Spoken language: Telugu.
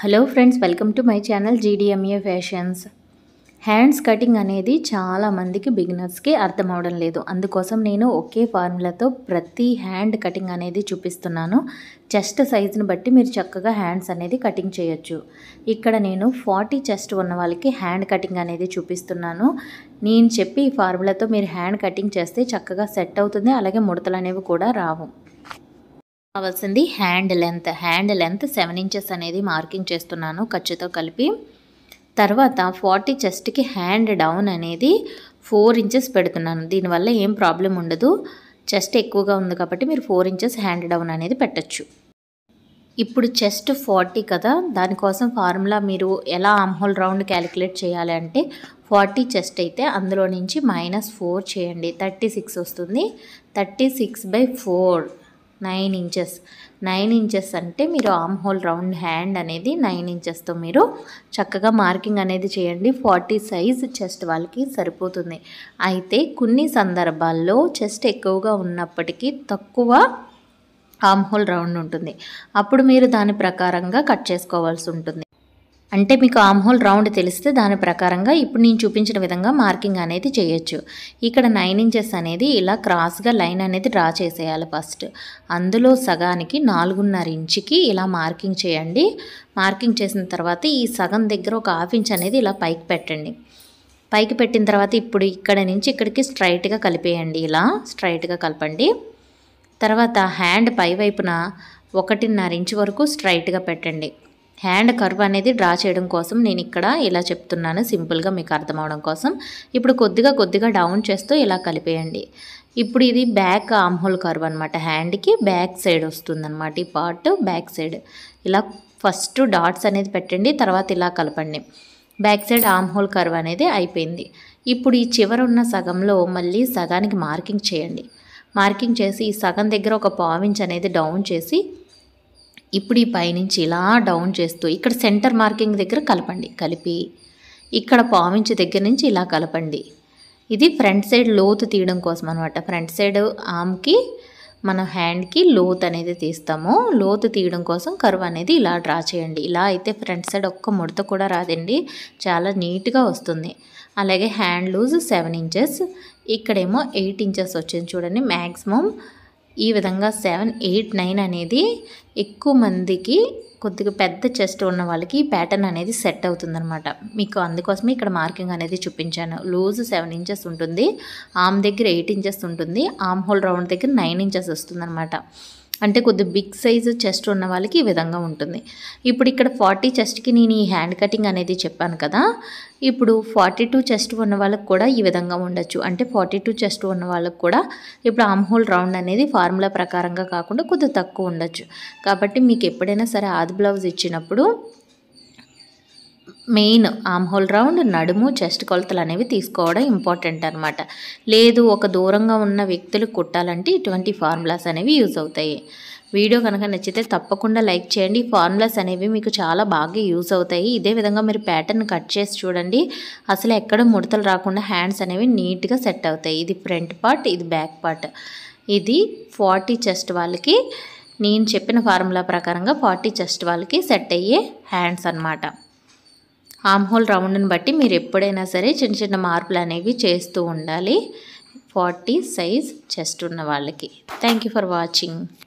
hello friends welcome to my channel GDMA fashions hands cutting అనేది చాలామందికి బిగినర్స్కి అర్థం అవడం లేదు అందుకోసం నేను ఒకే ఫార్ములాతో ప్రతి హ్యాండ్ కటింగ్ అనేది చూపిస్తున్నాను చెస్ట్ సైజుని బట్టి మీరు చక్కగా హ్యాండ్స్ అనేది కటింగ్ చేయొచ్చు ఇక్కడ నేను ఫార్టీ చెస్ట్ ఉన్న వాళ్ళకి హ్యాండ్ కటింగ్ అనేది చూపిస్తున్నాను నేను చెప్పి ఈ ఫార్ములాతో మీరు హ్యాండ్ కటింగ్ చేస్తే చక్కగా సెట్ అవుతుంది అలాగే ముడతలు అనేవి కూడా రావు కావాల్సింది hand length hand length seven inches అనేది మార్కింగ్ చేస్తున్నాను ఖర్చుతో కలిపి తర్వాత ఫార్టీ చెస్ట్కి హ్యాండ్ డౌన్ అనేది ఫోర్ ఇంచెస్ పెడుతున్నాను దీనివల్ల ఏం ప్రాబ్లం ఉండదు చెస్ట్ ఎక్కువగా ఉంది కాబట్టి మీరు ఫోర్ ఇంచెస్ హ్యాండ్ డౌన్ అనేది పెట్టచ్చు ఇప్పుడు చెస్ట్ ఫార్టీ కదా దానికోసం ఫార్ములా మీరు ఎలా ఆమ్హోల్ రౌండ్ క్యాలిక్యులేట్ చేయాలి అంటే ఫార్టీ చెస్ట్ అయితే అందులో నుంచి మైనస్ ఫోర్ చేయండి థర్టీ సిక్స్ వస్తుంది thirty six by four nine inches nine inches అంటే మీరు ఆమ్ హోల్ రౌండ్ హ్యాండ్ అనేది నైన్ ఇంచెస్తో మీరు చక్కగా మార్కింగ్ అనేది చేయండి ఫార్టీ సైజ్ చెస్ట్ వాళ్ళకి సరిపోతుంది అయితే కొన్ని సందర్భాల్లో చెస్ట్ ఎక్కువగా ఉన్నప్పటికీ తక్కువ ఆమ్ హోల్ రౌండ్ ఉంటుంది అప్పుడు మీరు దాని ప్రకారంగా కట్ చేసుకోవాల్సి ఉంటుంది అంటే మీకు ఆమ్ హోల్ రౌండ్ తెలిస్తే దాని ప్రకారంగా ఇప్పుడు నేను చూపించిన విధంగా మార్కింగ్ అనేది చేయొచ్చు ఇక్కడ నైన్ ఇంచెస్ అనేది ఇలా క్రాస్గా లైన్ అనేది డ్రా చేసేయాలి ఫస్ట్ అందులో సగానికి నాలుగున్నర ఇంచుకి ఇలా మార్కింగ్ చేయండి మార్కింగ్ చేసిన తర్వాత ఈ సగం దగ్గర ఒక హాఫ్ ఇంచ్ అనేది ఇలా పైకి పెట్టండి పైకి పెట్టిన తర్వాత ఇప్పుడు ఇక్కడ నుంచి ఇక్కడికి స్ట్రైట్గా కలిపేయండి ఇలా స్ట్రైట్గా కలపండి తర్వాత హ్యాండ్ పై వైపున ఒకటిన్నర ఇంచు వరకు స్ట్రైట్గా పెట్టండి హ్యాండ్ కర్వ్ అనేది డ్రా చేయడం కోసం నేను ఇక్కడ ఇలా చెప్తున్నాను సింపుల్గా మీకు అర్థం అవడం కోసం ఇప్పుడు కొద్దిగా కొద్దిగా డౌన్ చేస్తూ ఇలా కలిపేయండి ఇప్పుడు ఇది బ్యాక్ ఆమ్హోల్ కర్వ్ అనమాట హ్యాండ్కి బ్యాక్ సైడ్ వస్తుందన్నమాట ఈ పార్ట్ బ్యాక్ సైడ్ ఇలా ఫస్ట్ డాట్స్ అనేది పెట్టండి తర్వాత ఇలా కలపండి బ్యాక్ సైడ్ ఆమ్హోల్ కర్వ్ అనేది అయిపోయింది ఇప్పుడు ఈ చివర ఉన్న సగంలో మళ్ళీ సగానికి మార్కింగ్ చేయండి మార్కింగ్ చేసి ఈ సగం దగ్గర ఒక పావించ్ అనేది డౌన్ చేసి ఇప్పుడు ఈ పైనుంచి ఇలా డౌన్ చేస్తూ ఇక్కడ సెంటర్ మార్కింగ్ దగ్గర కలపండి కలిపి ఇక్కడ పావించి దగ్గర నుంచి ఇలా కలపండి ఇది ఫ్రంట్ సైడ్ లోతు తీయడం కోసం అనమాట ఫ్రంట్ సైడ్ ఆమ్కి మన హ్యాండ్కి లోత్ అనేది తీస్తాము లోతు తీయడం కోసం కరువు అనేది ఇలా డ్రా చేయండి ఇలా అయితే ఫ్రంట్ సైడ్ ఒక్క ముడత కూడా రాదండి చాలా నీట్గా వస్తుంది అలాగే హ్యాండ్ లూజ్ సెవెన్ ఇంచెస్ ఇక్కడేమో ఎయిట్ ఇంచెస్ వచ్చింది చూడండి మ్యాక్సిమం ఈ విధంగా సెవెన్ ఎయిట్ నైన్ అనేది ఎక్కువ మందికి కొద్దిగా పెద్ద చెస్ట్ ఉన్న వాళ్ళకి ప్యాటర్న్ అనేది సెట్ అవుతుందనమాట మీకు అందుకోసమే ఇక్కడ మార్కింగ్ అనేది చూపించాను లూజ్ సెవెన్ ఇంచెస్ ఉంటుంది ఆమ్ దగ్గర ఎయిట్ ఇంచెస్ ఉంటుంది ఆమ్ హోల్ రౌండ్ దగ్గర నైన్ ఇంచెస్ వస్తుందన్నమాట అంటే కొద్ది బిగ్ సైజు చెస్ట్ ఉన్న వాళ్ళకి ఈ విధంగా ఉంటుంది ఇప్పుడు ఇక్కడ ఫార్టీ చెస్ట్కి నేను ఈ హ్యాండ్ కటింగ్ అనేది చెప్పాను కదా ఇప్పుడు ఫార్టీ టూ చెస్ట్ ఉన్న వాళ్ళకి కూడా ఈ విధంగా ఉండొచ్చు అంటే ఫార్టీ టూ చెస్ట్ ఉన్న వాళ్ళకి కూడా ఇప్పుడు ఆమ్ హోల్ రౌండ్ అనేది ఫార్ములా ప్రకారంగా కాకుండా కొద్దిగా తక్కువ ఉండొచ్చు కాబట్టి మీకు ఎప్పుడైనా సరే ఆది బ్లౌజ్ ఇచ్చినప్పుడు మెయిన్ ఆమ్హోల్ రౌండ్ నడుము చెస్ట్ కొలతలు అనేవి తీసుకోవడం ఇంపార్టెంట్ అనమాట లేదు ఒక దూరంగా ఉన్న వ్యక్తులు కుట్టాలంటే ఇటువంటి ఫార్ములాస్ అనేవి యూజ్ అవుతాయి వీడియో కనుక నచ్చితే తప్పకుండా లైక్ చేయండి ఫార్ములాస్ అనేవి మీకు చాలా బాగా యూజ్ అవుతాయి ఇదే విధంగా మీరు ప్యాటర్న్ కట్ చేసి చూడండి అసలు ఎక్కడ ముడతలు రాకుండా హ్యాండ్స్ అనేవి నీట్గా సెట్ అవుతాయి ఇది ఫ్రంట్ పార్ట్ ఇది బ్యాక్ పార్ట్ ఇది ఫార్టీ చెస్ట్ వాళ్ళకి నేను చెప్పిన ఫార్ములా ప్రకారంగా ఫార్టీ చెస్ట్ వాళ్ళకి సెట్ అయ్యే హ్యాండ్స్ అనమాట ఆమ్ హోల్ రౌండ్ని బట్టి మీరు ఎప్పుడైనా సరే చిన్న చిన్న మార్పులు అనేవి చేస్తూ ఉండాలి ఫార్టీ సైజ్ చెస్ట్ ఉన్న వాళ్ళకి థ్యాంక్ ఫర్ వాచింగ్